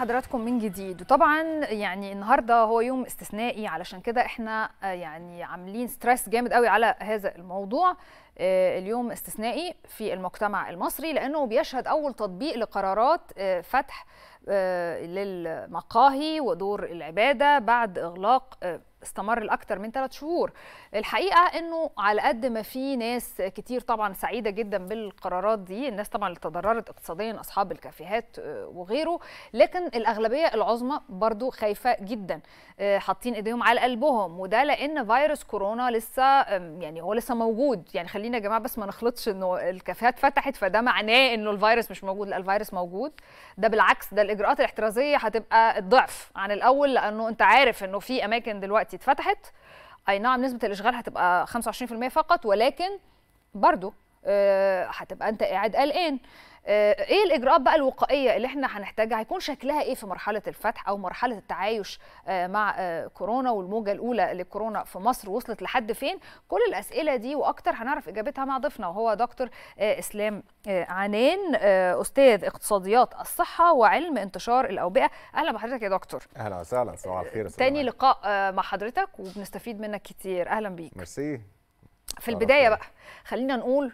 بحضراتكم من جديد وطبعا يعني النهارده هو يوم استثنائي علشان كده احنا آه، يعني عاملين ستريس جامد قوي على هذا الموضوع آه، اليوم استثنائي في المجتمع المصري لانه بيشهد اول تطبيق لقرارات آه، فتح للمقاهي ودور العباده بعد اغلاق استمر لاكثر من ثلاث شهور الحقيقه انه على قد ما في ناس كتير طبعا سعيده جدا بالقرارات دي الناس طبعا اللي تضررت اقتصاديا اصحاب الكافيهات وغيره لكن الاغلبيه العظمى برضو خايفه جدا آه، حاطين ايديهم على قلبهم وده لان فيروس كورونا لسه يعني هو لسه موجود يعني خلينا يا جماعه بس ما نخلطش انه الكافيهات فتحت فده معناه انه الفيروس مش موجود لا الفيروس موجود ده بالعكس ده الاجراءات الاحترازيه هتبقى الضعف عن الاول لانه انت عارف انه في اماكن دلوقتي دلوقتي اتفتحت اي نعم نسبه الاشغال هتبقى 25% فقط ولكن برضو آه، هتبقى انت قاعد قلقان آه، ايه الاجراءات بقى الوقائيه اللي احنا هنحتاجها هيكون شكلها ايه في مرحله الفتح او مرحله التعايش آه، مع آه، كورونا والموجه الاولى لكورونا في مصر وصلت لحد فين كل الاسئله دي واكتر هنعرف اجابتها مع ضيفنا وهو دكتور اسلام عنان استاذ اقتصاديات الصحه وعلم انتشار الاوبئه اهلا بحضرتك يا دكتور اهلا وسهلا صباح الخير تاني لقاء مع حضرتك وبنستفيد منك كتير اهلا بيك ميرسي في البدايه بقى خلينا نقول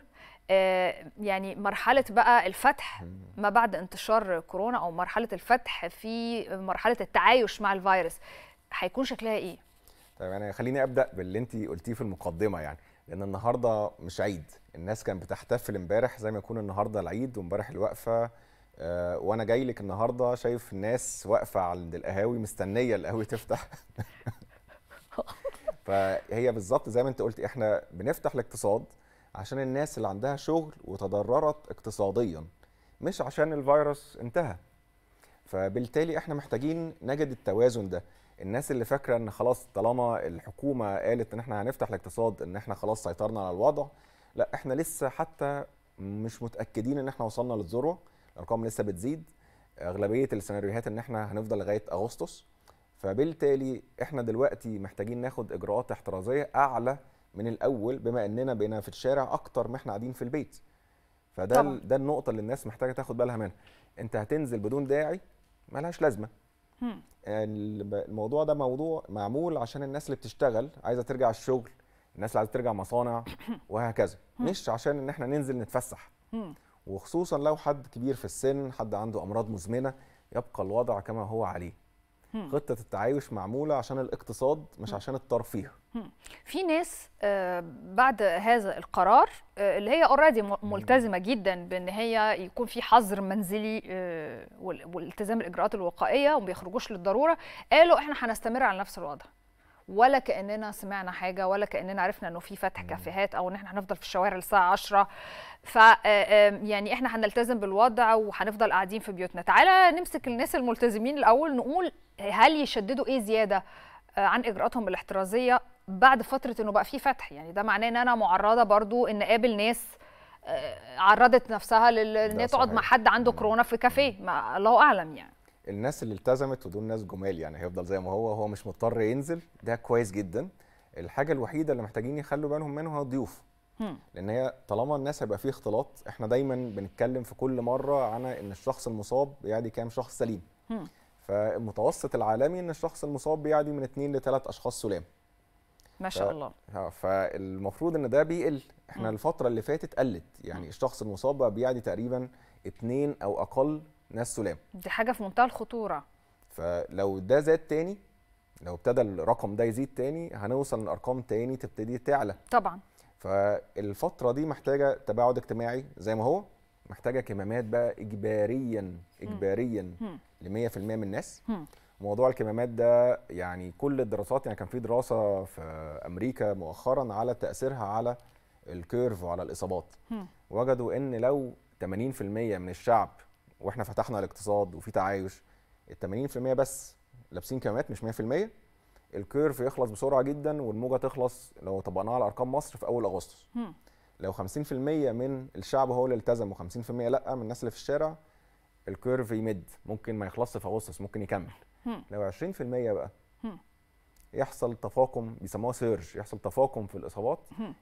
آه، يعني مرحلة بقى الفتح ما بعد انتشار كورونا أو مرحلة الفتح في مرحلة التعايش مع الفيروس هيكون شكلها إيه؟ طيب أنا يعني خليني أبدأ باللي أنت قلتيه في المقدمة يعني لأن النهاردة مش عيد الناس كانت بتحتفل امبارح زي ما يكون النهاردة العيد وامبارح الوقفة آه، وانا جاي لك النهارده شايف ناس واقفه عند القهاوي مستنيه القهوه تفتح فهي بالظبط زي ما انت قلت احنا بنفتح الاقتصاد عشان الناس اللي عندها شغل وتضررت اقتصاديا مش عشان الفيروس انتهى فبالتالي احنا محتاجين نجد التوازن ده الناس اللي فاكره ان خلاص طالما الحكومه قالت ان احنا هنفتح الاقتصاد ان احنا خلاص سيطرنا على الوضع لا احنا لسه حتى مش متاكدين ان احنا وصلنا للذروه الارقام لسه بتزيد اغلبيه السيناريوهات ان احنا هنفضل لغايه اغسطس فبالتالي احنا دلوقتي محتاجين ناخد اجراءات احترازيه اعلى من الاول بما اننا بقينا في الشارع اكتر ما احنا قاعدين في البيت فده طبعا. ده النقطه اللي الناس محتاجه تاخد بالها منها انت هتنزل بدون داعي ملهاش لازمه هم. الموضوع ده موضوع معمول عشان الناس اللي بتشتغل عايزه ترجع الشغل الناس اللي عايزه ترجع مصانع وهكذا هم. مش عشان ان احنا ننزل نتفسح هم. وخصوصا لو حد كبير في السن حد عنده امراض مزمنه يبقى الوضع كما هو عليه خطه التعايش معموله عشان الاقتصاد مش عشان الترفيه في ناس آه، بعد هذا القرار آه، اللي هي اوريدي ملتزمه جدا بان هي يكون في حظر منزلي آه، والتزام الاجراءات الوقائيه وما بيخرجوش للضروره قالوا احنا هنستمر على نفس الوضع ولا كاننا سمعنا حاجه ولا كاننا عرفنا انه في فتح كافيهات او ان احنا هنفضل في الشوارع الساعه 10 ف يعني احنا هنلتزم بالوضع وهنفضل قاعدين في بيوتنا تعالى نمسك الناس الملتزمين الاول نقول هل يشددوا ايه زياده آه، عن اجراءاتهم الاحترازيه بعد فتره انه بقى في فتح يعني ده معناه ان انا معرضه برضو ان اقابل ناس آه، عرضت نفسها لان تقعد مع حد عنده كورونا في كافيه ما الله اعلم يعني الناس اللي التزمت ودول ناس جمال يعني هيفضل زي ما هو هو مش مضطر ينزل ده كويس جدا الحاجه الوحيده اللي محتاجين يخلوا بالهم منها الضيوف لان هي طالما الناس هيبقى فيه اختلاط احنا دايما بنتكلم في كل مره عن ان الشخص المصاب يعني كام شخص سليم فالمتوسط العالمي ان الشخص المصاب بيعدي من اثنين لثلاث اشخاص سلام ما شاء ف... الله فالمفروض ان ده بيقل احنا م. الفتره اللي فاتت قلت يعني م. الشخص المصاب بيعدي تقريبا اثنين او اقل ناس سلام دي حاجه في منتهى الخطوره فلو ده زاد تاني لو ابتدى الرقم ده يزيد تاني هنوصل لارقام تاني تبتدي تعلى طبعا فالفتره دي محتاجه تباعد اجتماعي زي ما هو محتاجه كمامات بقى اجباريا اجباريا ل 100% من الناس موضوع الكمامات ده يعني كل الدراسات يعني كان في دراسه في امريكا مؤخرا على تاثيرها على الكيرف وعلى الاصابات وجدوا ان لو 80% من الشعب واحنا فتحنا الاقتصاد وفي تعايش ال 80% بس لابسين كمامات مش 100% الكيرف يخلص بسرعه جدا والموجه تخلص لو طبقناها على ارقام مصر في اول اغسطس لو 50% من الشعب هو اللي التزم و50% لا من الناس اللي في الشارع الكيرف يمد ممكن ما يخلصش في اغسطس ممكن يكمل لو 20% بقى يحصل تفاقم بيسموها سيرج يحصل تفاقم في الاصابات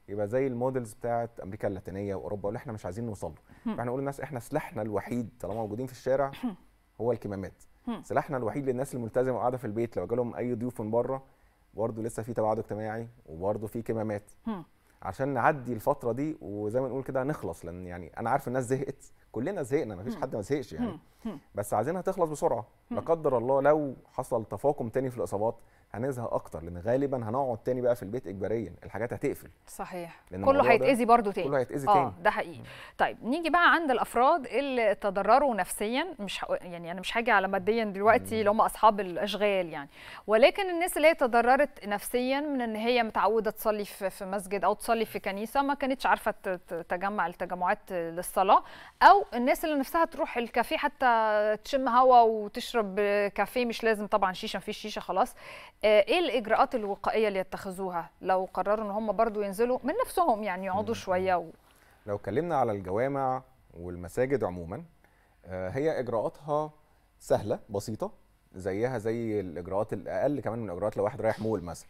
يبقى زي المودلز بتاعه امريكا اللاتينيه واوروبا اللي احنا مش عايزين نوصل له فاحنا نقول للناس احنا سلاحنا الوحيد طالما موجودين في الشارع هو الكمامات سلاحنا الوحيد للناس الملتزمه وقاعده في البيت لو جالهم اي ضيوف من بره برضه لسه في تباعد اجتماعي وبرضه في كمامات عشان نعدي الفتره دي وزي ما نقول كده نخلص لان يعني انا عارف الناس زهقت كلنا زهقنا ما فيش حد ما زهقش يعني بس عايزينها تخلص بسرعه لا قدر الله لو حصل تفاقم تاني في الاصابات هنزهق اكتر لان غالبا هنقعد تاني بقى في البيت اجباريا الحاجات هتقفل صحيح كله هيتاذي برده تاني كله هيتاذي آه، تاني اه ده حقيقي طيب نيجي بقى عند الافراد اللي تضرروا نفسيا مش يعني انا مش هاجي على ماديا دلوقتي اللي هم اصحاب الاشغال يعني ولكن الناس اللي هي تضررت نفسيا من ان هي متعوده تصلي في مسجد او تصلي في كنيسه ما كانتش عارفه تجمع التجمعات للصلاه او الناس اللي نفسها تروح الكافيه حتى تشم هواء وتشرب كافيه مش لازم طبعا شيشه مفيش شيشه خلاص آه، ايه الاجراءات الوقائيه اللي يتخذوها لو قرروا ان هم برضو ينزلوا من نفسهم يعني يقعدوا شويه و... لو اتكلمنا على الجوامع والمساجد عموما آه، هي اجراءاتها سهله بسيطه زيها زي الاجراءات الاقل كمان من الاجراءات لو واحد رايح مول مثلا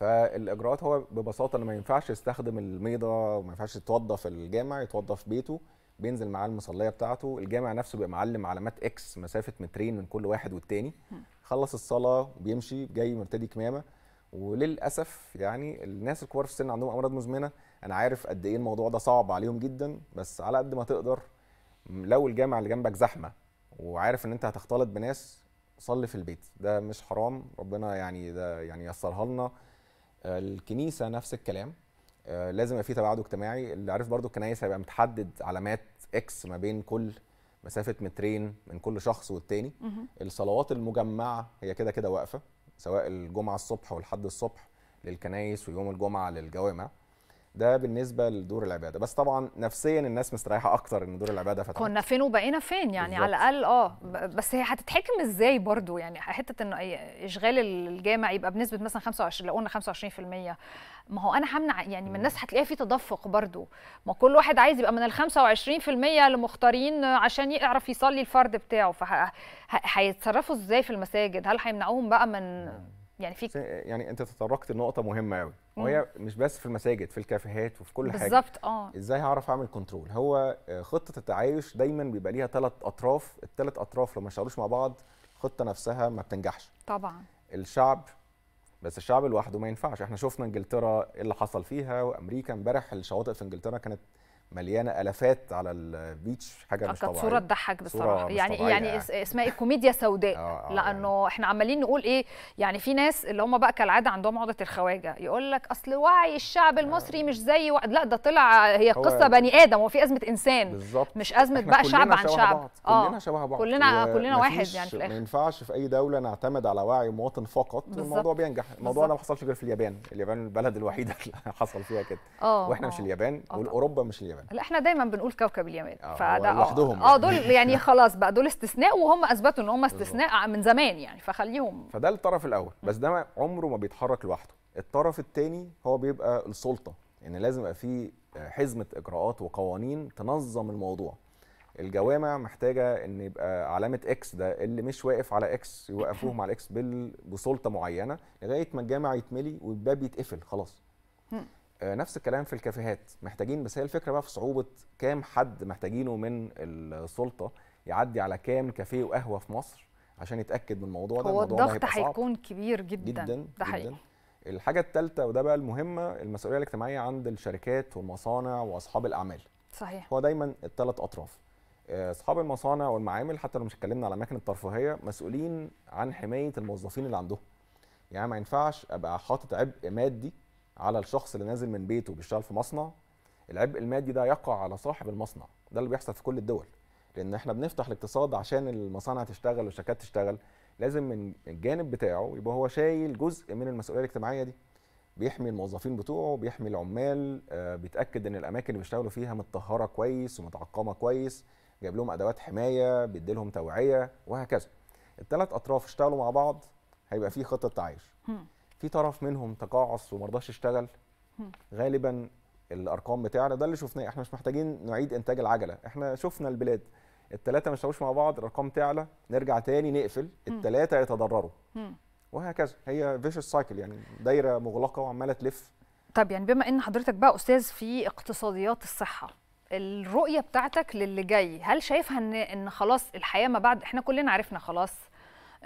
فالاجراءات هو ببساطه اللي ما ينفعش يستخدم الميضه وما ينفعش يتوضى في الجامع يتوضى في بيته بينزل معاه المصليه بتاعته الجامع نفسه بيبقى معلم علامات اكس مسافه مترين من كل واحد والتاني خلص الصلاه وبيمشي جاي مرتدي كمامه وللاسف يعني الناس الكبار في السن عندهم امراض مزمنه انا عارف قد ايه الموضوع ده صعب عليهم جدا بس على قد ما تقدر لو الجامع اللي جنبك زحمه وعارف ان انت هتختلط بناس صلي في البيت ده مش حرام ربنا يعني ده يعني يسرها لنا الكنيسه نفس الكلام آه، لازم يبقى في تباعد اجتماعي اللي عارف برضو الكنايس هيبقى متحدد علامات اكس ما بين كل مسافه مترين من كل شخص والتاني الصلوات المجمعه هي كده كده واقفه سواء الجمعه الصبح والحد الصبح للكنايس ويوم الجمعه للجوامع ده بالنسبه لدور العباده بس طبعا نفسيا الناس مستريحه اكتر ان دور العباده فتح كنا فين وبقينا فين يعني بالزبط. على الاقل اه بس هي هتتحكم ازاي برضو يعني حته ان اشغال الجامع يبقى بنسبه مثلا 25 لو قلنا 25% ما هو انا همنع يعني من الناس هتلاقيها في تدفق برضو ما كل واحد عايز يبقى من ال 25% المختارين عشان يعرف يصلي الفرد بتاعه فهيتصرفوا ازاي في المساجد هل هيمنعوهم بقى من يعني في يعني انت تطرقت لنقطه مهمه قوي وهي مش بس في المساجد في الكافيهات وفي كل بالزبط. حاجه بالظبط اه ازاي هعرف اعمل كنترول هو آه، خطه التعايش دايما بيبقى ليها ثلاث اطراف الثلاث اطراف لو ما اشتغلوش مع بعض الخطه نفسها ما بتنجحش طبعا الشعب بس الشعب لوحده ما ينفعش احنا شفنا انجلترا ايه اللي حصل فيها وامريكا امبارح الشواطئ في انجلترا كانت مليانه الافات على البيتش حاجه مش آه، طبيعيه كانت صوره تضحك بصراحه يعني-, يعني يعني, يعني اسمها ايه كوميديا سوداء آه آه, آه. لانه يعني. احنا عمالين نقول ايه يعني في ناس اللي هم بقى كالعاده عندهم عقده الخواجه يقول لك اصل وعي الشعب آه. المصري آه. مش زي و... لا ده طلع هي قصه بني ادم هو في ازمه انسان بالزبط. مش ازمه بقى شعب عن شعب بعض. آه. كلنا شبه بعض كلنا كلنا واحد يعني في الاخر ما ينفعش في اي دوله نعتمد على وعي مواطن فقط بالزبط. الموضوع بينجح الموضوع ده ما حصلش غير في اليابان اليابان البلد الوحيده اللي حصل فيها كده واحنا مش اليابان والاوروبا مش اليابان اليمن لا احنا دايما بنقول كوكب اليمن آه، فده آه، لوحدهم اه دول يعني خلاص بقى دول استثناء وهم اثبتوا ان هم استثناء من زمان يعني فخليهم فده الطرف الاول بس ده عمره ما بيتحرك لوحده الطرف الثاني هو بيبقى السلطه ان يعني لازم يبقى في حزمه اجراءات وقوانين تنظم الموضوع الجوامع محتاجه ان يبقى علامه اكس ده اللي مش واقف على اكس يوقفوهم على اكس بسلطه معينه لغايه ما الجامع يتملي والباب يتقفل خلاص آه، نفس الكلام في الكافيهات محتاجين بس هي الفكره بقى في صعوبه كام حد محتاجينه من السلطه يعدي على كام كافيه وقهوه في مصر عشان يتاكد من الموضوع ده هو الضغط هيكون كبير جدا جدا ده حقيقي الحاجه الثالثه وده بقى المهمه المسؤوليه الاجتماعيه عند الشركات والمصانع واصحاب الاعمال صحيح هو دايما الثلاث اطراف آه، اصحاب المصانع والمعامل حتى لو مش اتكلمنا على اماكن الترفيهيه مسؤولين عن حمايه الموظفين اللي عندهم يعني ما ينفعش ابقى حاطط عبء مادي على الشخص اللي نازل من بيته بيشتغل في مصنع العبء المادي ده يقع على صاحب المصنع ده اللي بيحصل في كل الدول لان احنا بنفتح الاقتصاد عشان المصانع تشتغل والشركات تشتغل لازم من الجانب بتاعه يبقى هو شايل جزء من المسؤوليه الاجتماعيه دي بيحمي الموظفين بتوعه بيحمي العمال آه، بيتاكد ان الاماكن اللي بيشتغلوا فيها متطهره كويس ومتعقمه كويس جايب لهم ادوات حمايه بيدي لهم توعيه وهكذا الثلاث اطراف اشتغلوا مع بعض هيبقى في خطه تعايش في طرف منهم تقاعس رضاش يشتغل غالبا الارقام بتاعنا ده اللي شفناه احنا مش محتاجين نعيد انتاج العجله احنا شفنا البلاد الثلاثه ما اشتغلوش مع بعض الارقام تعلى نرجع تاني نقفل الثلاثه يتضرروا وهكذا هي فيشس سايكل يعني دايره مغلقه وعماله تلف طب يعني بما ان حضرتك بقى استاذ في اقتصاديات الصحه الرؤيه بتاعتك للي جاي هل شايفها ان ان خلاص الحياه ما بعد احنا كلنا عرفنا خلاص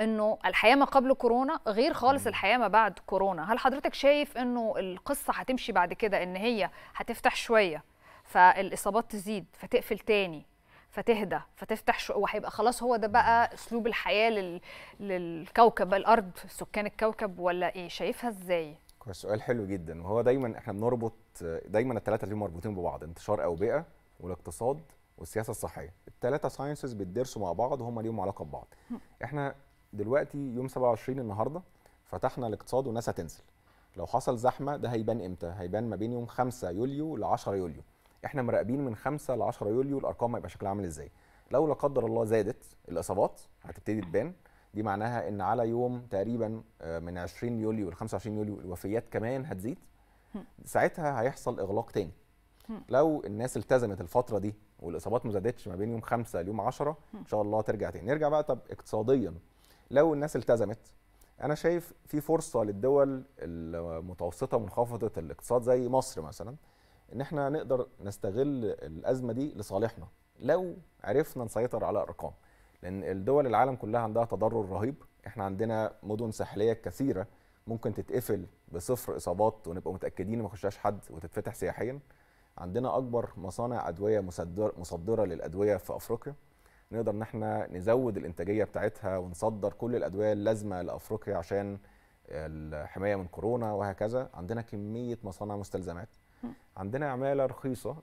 انه الحياه ما قبل كورونا غير خالص الحياه ما بعد كورونا هل حضرتك شايف انه القصه هتمشي بعد كده ان هي هتفتح شويه فالاصابات تزيد فتقفل تاني فتهدى فتفتح شو وهيبقى خلاص هو ده بقى اسلوب الحياه لل... للكوكب الارض سكان الكوكب ولا ايه شايفها ازاي كويس سؤال حلو جدا وهو دايما احنا بنربط دايما الثلاثه دي مربوطين ببعض انتشار اوبئه والاقتصاد والسياسه الصحيه الثلاثه ساينسز بيدرسوا مع بعض وهم ليهم علاقه ببعض احنا دلوقتي يوم 27 النهارده فتحنا الاقتصاد والناس هتنزل لو حصل زحمه ده هيبان امتى هيبان ما بين يوم 5 يوليو ل 10 يوليو احنا مراقبين من 5 ل 10 يوليو الارقام هيبقى شكلها عامل ازاي لو لا قدر الله زادت الاصابات هتبتدي تبان دي معناها ان على يوم تقريبا آه، من 20 يوليو ل 25 يوليو الوفيات كمان هتزيد ساعتها هيحصل اغلاق تاني لو الناس التزمت الفتره دي والاصابات ما زادتش ما بين يوم 5 ليوم 10 ان شاء الله ترجع تاني نرجع بقى طب اقتصاديا لو الناس التزمت انا شايف في فرصه للدول المتوسطه منخفضه الاقتصاد زي مصر مثلا ان احنا نقدر نستغل الازمه دي لصالحنا لو عرفنا نسيطر على الارقام لان الدول العالم كلها عندها تضرر رهيب احنا عندنا مدن ساحليه كثيره ممكن تتقفل بصفر اصابات ونبقى متاكدين ما خشاش حد وتتفتح سياحيا عندنا اكبر مصانع ادويه مصدره للادويه في افريقيا نقدر ان احنا نزود الانتاجيه بتاعتها ونصدر كل الادويه اللازمه لافريقيا عشان الحمايه من كورونا وهكذا عندنا كميه مصانع مستلزمات عندنا عماله رخيصه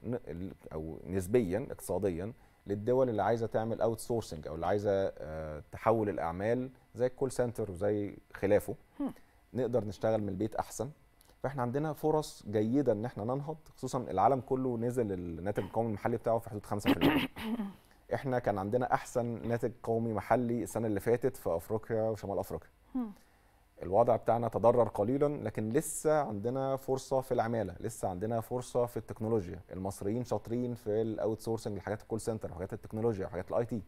او نسبيا اقتصاديا للدول اللي عايزه تعمل اوت سورسنج او اللي عايزه آه، تحول الاعمال زي الكول سنتر وزي خلافه نقدر نشتغل من البيت احسن فاحنا عندنا فرص جيده ان احنا ننهض خصوصا العالم كله نزل الناتج القومي المحلي بتاعه في حدود 5% احنا كان عندنا احسن ناتج قومي محلي السنه اللي فاتت في افريقيا وشمال افريقيا الوضع بتاعنا تضرر قليلا لكن لسه عندنا فرصه في العماله لسه عندنا فرصه في التكنولوجيا المصريين شاطرين في الاوت سورسنج لحاجات الكول سنتر وحاجات التكنولوجيا وحاجات الاي تي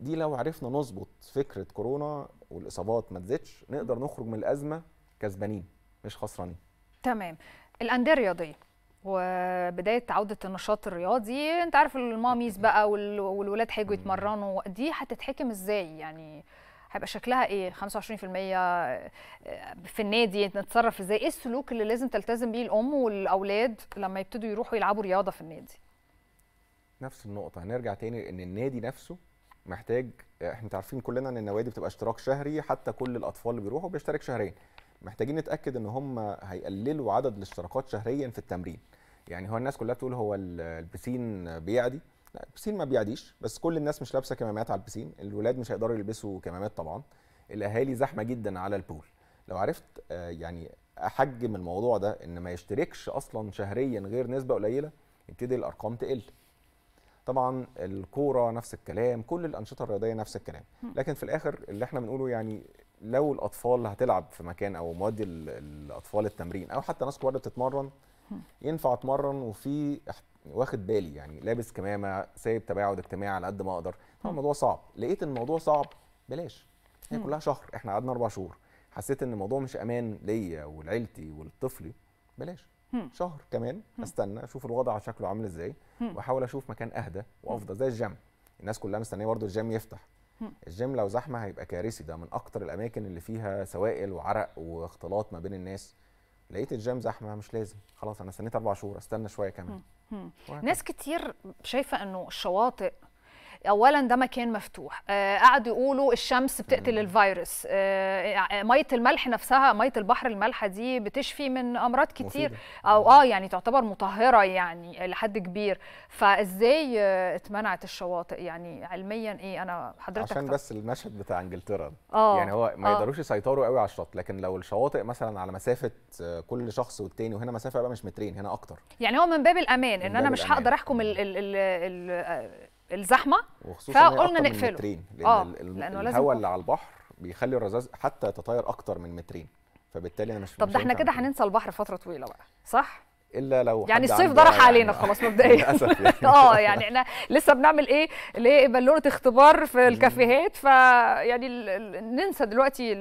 دي لو عرفنا نظبط فكره كورونا والاصابات ما تزيدش نقدر نخرج من الازمه كسبانين مش خسرانين تمام الانديه الرياضيه وبدايه عوده النشاط الرياضي انت عارف الماميز بقى والولاد هيجوا يتمرنوا دي هتتحكم ازاي يعني هيبقى شكلها ايه 25% آه، في النادي نتصرف ازاي ايه السلوك اللي لازم تلتزم بيه الام والاولاد لما يبتدوا يروحوا يلعبوا رياضه في النادي نفس النقطه هنرجع تاني ان النادي نفسه محتاج آه، احنا عارفين كلنا ان النوادي بتبقى اشتراك شهري حتى كل الاطفال اللي بيروحوا بيشترك شهرين محتاجين نتاكد ان هم هيقللوا عدد الاشتراكات شهريا في التمرين يعني هو الناس كلها بتقول هو البسين بيعدي لا البسين ما بيعديش بس كل الناس مش لابسه كمامات على البسين الولاد مش هيقدروا يلبسوا كمامات طبعا الاهالي زحمه جدا على البول لو عرفت آه، يعني احجم الموضوع ده ان ما يشتركش اصلا شهريا غير نسبه قليله يبتدي الارقام تقل طبعا الكوره نفس الكلام كل الانشطه الرياضيه نفس الكلام لكن في الاخر اللي احنا بنقوله يعني لو الاطفال هتلعب في مكان او مودي الاطفال التمرين او حتى ناس كبار بتتمرن ينفع اتمرن وفي واخد بالي يعني لابس كمامه سايب تباعد اجتماعي على قد ما اقدر طبعا الموضوع صعب لقيت ان الموضوع صعب بلاش هي كلها شهر احنا قعدنا اربع شهور حسيت ان الموضوع مش امان ليا ولعيلتي ولطفلي بلاش شهر كمان استنى اشوف الوضع شكله عامل ازاي واحاول اشوف مكان اهدى وافضل زي الجيم الناس كلها مستنيه برضه الجيم يفتح الجيم لو زحمه هيبقى كارثي ده من اكتر الاماكن اللي فيها سوائل وعرق واختلاط ما بين الناس لقيت الجيم زحمه مش لازم خلاص انا استنيت اربع شهور استنى شويه كمان ناس كتير شايفه انه الشواطئ اولا ده مكان مفتوح آه، قعدوا يقولوا الشمس بتقتل الفيروس آه، آه، ميه الملح نفسها ميه البحر المالحه دي بتشفي من امراض كتير او اه يعني تعتبر مطهره يعني لحد كبير فازاي اتمنعت الشواطئ يعني علميا ايه انا حضرتك عشان بس المشهد بتاع انجلترا آه يعني هو ما يقدروش يسيطروا قوي على الشط لكن لو الشواطئ مثلا على مسافه كل شخص والتاني وهنا مسافه بقى مش مترين هنا اكتر يعني هو من باب الامان ان انا مش هقدر احكم ال ال ال الزحمه فقلنا نقفله لان آه. الهواء اللي على البحر بيخلي الرذاذ حتى يتطاير اكتر من مترين فبالتالي انا مش طب ده احنا كده هننسى البحر فتره طويله بقى صح الا لو يعني الصيف ده راح يعني علينا يعني خلاص مبدئيا للاسف يعني اه يعني احنا لسه بنعمل ايه اللي هي بالونه اختبار في الكافيهات فيعني ننسى دلوقتي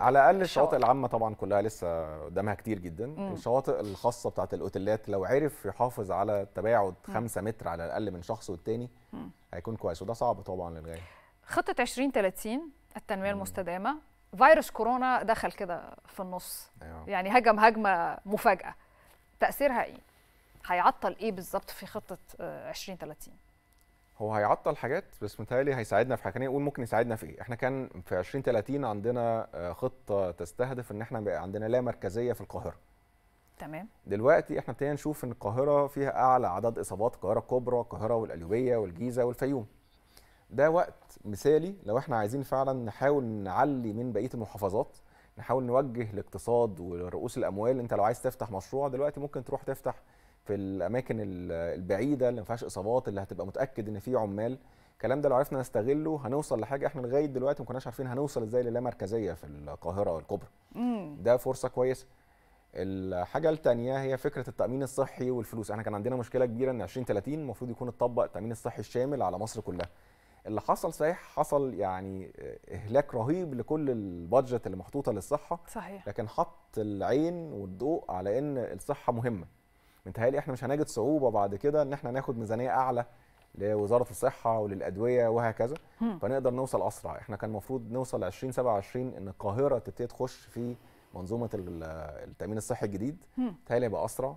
على الاقل الشواطئ العامه طبعا كلها لسه قدامها كتير جدا مم. الشواطئ الخاصه بتاعه الاوتيلات لو عرف يحافظ على تباعد 5 متر على الاقل من شخص والتاني مم. هيكون كويس وده صعب طبعا للغايه خطه 2030 التنميه مم. المستدامه فيروس كورونا دخل كده في النص أيوه. يعني هجم هجمه مفاجاه تاثيرها ايه هيعطل ايه بالظبط في خطه 2030 آه، هو هيعطل حاجات بس متهيألي هيساعدنا في حاجه خلينا نقول ممكن يساعدنا في ايه احنا كان في 2030 عندنا آه، خطه تستهدف ان احنا بقى عندنا لا مركزيه في القاهره تمام دلوقتي احنا ابتدينا نشوف ان القاهره فيها اعلى عدد اصابات القاهره الكبرى القاهره والقليوبيه والجيزه والفيوم ده وقت مثالي لو احنا عايزين فعلا نحاول نعلي من بقيه المحافظات نحاول نوجه الاقتصاد ورؤوس الاموال انت لو عايز تفتح مشروع دلوقتي ممكن تروح تفتح في الاماكن البعيده اللي ما فيهاش اصابات اللي هتبقى متاكد ان في عمال الكلام ده لو عرفنا نستغله هنوصل لحاجه احنا لغايه دلوقتي ما كناش عارفين هنوصل ازاي للامركزيه في القاهره الكبرى ده فرصه كويسه الحاجه الثانيه هي فكره التامين الصحي والفلوس احنا كان عندنا مشكله كبيره ان 2030 المفروض يكون اتطبق التامين الصحي الشامل على مصر كلها اللي حصل صحيح حصل يعني اهلاك رهيب لكل البادجت اللي محطوطه للصحه صحيح لكن حط العين والضوء على ان الصحه مهمه متهيألي احنا مش هنجد صعوبه بعد كده ان احنا ناخد ميزانيه اعلى لوزاره الصحه وللادويه وهكذا هم. فنقدر نوصل اسرع احنا كان المفروض نوصل 2027 ان القاهره تبتدي تخش في منظومه التامين الصحي الجديد متهيألي هيبقى اسرع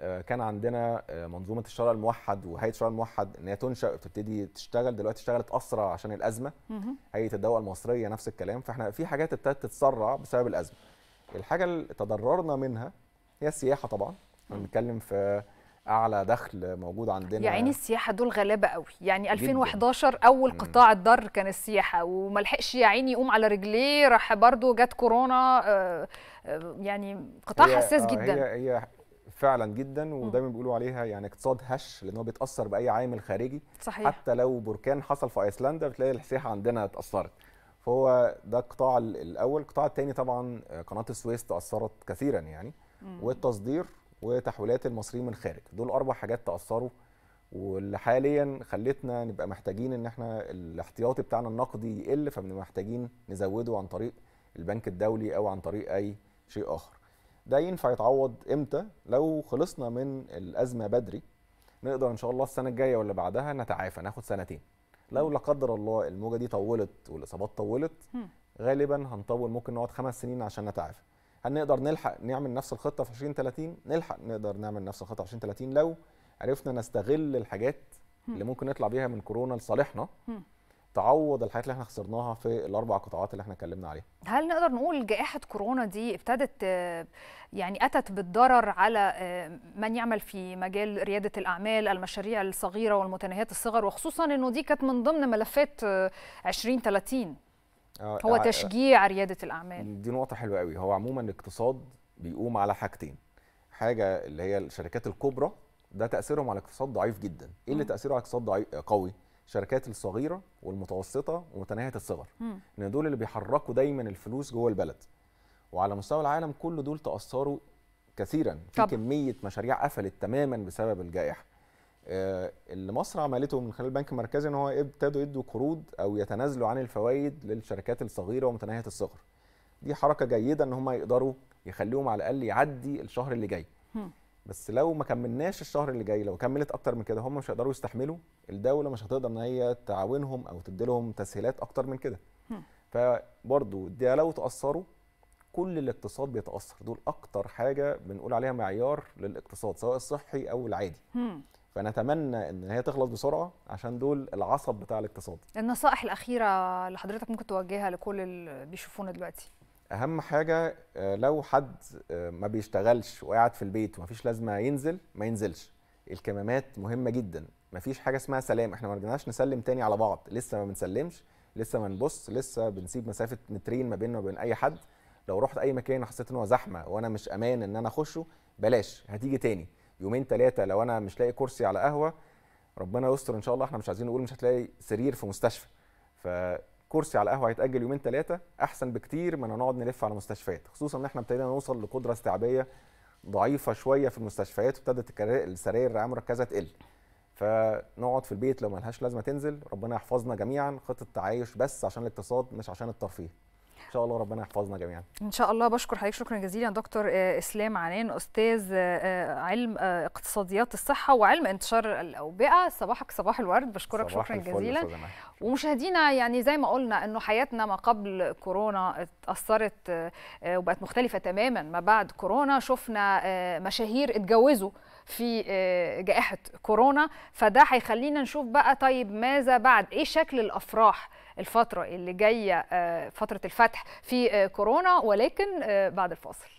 آه، كان عندنا آه، منظومه الشرع الموحد وهيئه الشرع الموحد ان هي تنشا وتبتدي تشتغل دلوقتي اشتغلت اسرع عشان الازمه هيئه الدواء المصريه نفس الكلام فاحنا في حاجات ابتدت تتسرع بسبب الازمه الحاجه اللي تضررنا منها هي السياحه طبعا بنتكلم في اعلى دخل موجود عندنا يا عيني إيه السياحه دول غلابه قوي يعني 2011 جداً. اول قطاع اتضر كان السياحه وما لحقش يا عيني يقوم على رجليه راح برضو جت كورونا آه، يعني قطاع حساس جدا هي هي فعلا جدا ودايما بيقولوا عليها يعني اقتصاد هش لان هو بيتاثر باي عامل خارجي صحيح. حتى لو بركان حصل في ايسلندا بتلاقي السياحه عندنا اتاثرت فهو ده القطاع الاول القطاع الثاني طبعا آه، قناه السويس تاثرت كثيرا يعني مم. والتصدير وتحويلات المصريين من الخارج دول اربع حاجات تاثروا واللي حاليا خلتنا نبقى محتاجين ان احنا الاحتياطي بتاعنا النقدي يقل فبنبقى محتاجين نزوده عن طريق البنك الدولي او عن طريق اي شيء اخر ده ينفع يتعوض امتى لو خلصنا من الازمه بدري نقدر ان شاء الله السنه الجايه ولا بعدها نتعافى ناخد سنتين لو لا قدر الله الموجه دي طولت والاصابات طولت غالبا هنطول ممكن نقعد خمس سنين عشان نتعافى هل نقدر نلحق نعمل نفس الخطه في 2030 نلحق نقدر نعمل نفس الخطه في 2030 لو عرفنا نستغل الحاجات اللي ممكن نطلع بيها من كورونا لصالحنا تعوض الحاجات اللي احنا خسرناها في الاربع قطاعات اللي احنا اتكلمنا عليها. هل نقدر نقول جائحه كورونا دي ابتدت يعني اتت بالضرر على آه، من يعمل في مجال رياده الاعمال، المشاريع الصغيره والمتناهيات الصغر وخصوصا انه دي كانت من ضمن ملفات 2030 آه، آه، هو تشجيع رياده الاعمال. دي نقطه حلوه قوي، هو عموما الاقتصاد بيقوم على حاجتين. حاجه اللي هي الشركات الكبرى ده تاثيرهم على الاقتصاد ضعيف جدا، ايه اللي تاثيره على الاقتصاد ضعيف قوي؟ الشركات الصغيره والمتوسطه ومتناهيه الصغر ان دول اللي بيحركوا دايما الفلوس جوه البلد وعلى مستوى العالم كل دول تاثروا كثيرا في طب. كميه مشاريع قفلت تماما بسبب الجائحه آه، اللي مصر عملته من خلال البنك المركزي ان هو ابتدوا يدوا قروض او يتنازلوا عن الفوائد للشركات الصغيره ومتناهيه الصغر دي حركه جيده ان هم يقدروا يخليهم على الاقل يعدي الشهر اللي جاي بس لو ما كملناش الشهر اللي جاي لو كملت اكتر من كده هم مش هيقدروا يستحملوا الدوله مش هتقدر ان هي تعاونهم او تدي لهم تسهيلات اكتر من كده فبرضو ده لو تاثروا كل الاقتصاد بيتاثر دول اكتر حاجه بنقول عليها معيار للاقتصاد سواء الصحي او العادي فنتمنى ان هي تخلص بسرعه عشان دول العصب بتاع الاقتصاد النصائح الاخيره اللي حضرتك ممكن توجهها لكل اللي بيشوفونا دلوقتي اهم حاجه آه، لو حد آه، ما بيشتغلش وقاعد في البيت ومفيش لازمه ينزل ما ينزلش الكمامات مهمه جدا مفيش حاجه اسمها سلام احنا ما رجعناش نسلم تاني على بعض لسه ما بنسلمش لسه ما بنبص لسه بنسيب مسافه مترين ما بيننا وبين اي حد لو رحت اي مكان حسيت ان هو زحمه وانا مش امان ان انا اخشه بلاش هتيجي تاني يومين ثلاثه لو انا مش لاقي كرسي على قهوه ربنا يستر ان شاء الله احنا مش عايزين نقول مش هتلاقي سرير في مستشفى ف كرسي على قهوه هيتاجل يومين ثلاثه احسن بكتير من نقعد نلف على مستشفيات خصوصا ان احنا ابتدينا نوصل لقدره استيعابيه ضعيفه شويه في المستشفيات وابتدت السراير الرعايه المركزه تقل فنقعد في البيت لو ملهاش لازمه تنزل ربنا يحفظنا جميعا خطه تعايش بس عشان الاقتصاد مش عشان الترفيه ان شاء الله ربنا يحفظنا جميعا ان شاء الله بشكر حضرتك شكرا جزيلا دكتور آه، اسلام عنان استاذ آه، آه، علم اقتصاديات الصحه وعلم انتشار الاوبئه صباحك صباح الورد بشكرك صباح شكرا جزيلا ومشاهدينا يعني زي ما قلنا انه حياتنا ما قبل كورونا اتاثرت وبقت مختلفه تماما ما بعد كورونا شفنا مشاهير اتجوزوا في جائحه كورونا فده هيخلينا نشوف بقى طيب ماذا بعد ايه شكل الافراح الفتره اللي جايه آه، فتره الفتح في آه، كورونا ولكن آه، بعد الفاصل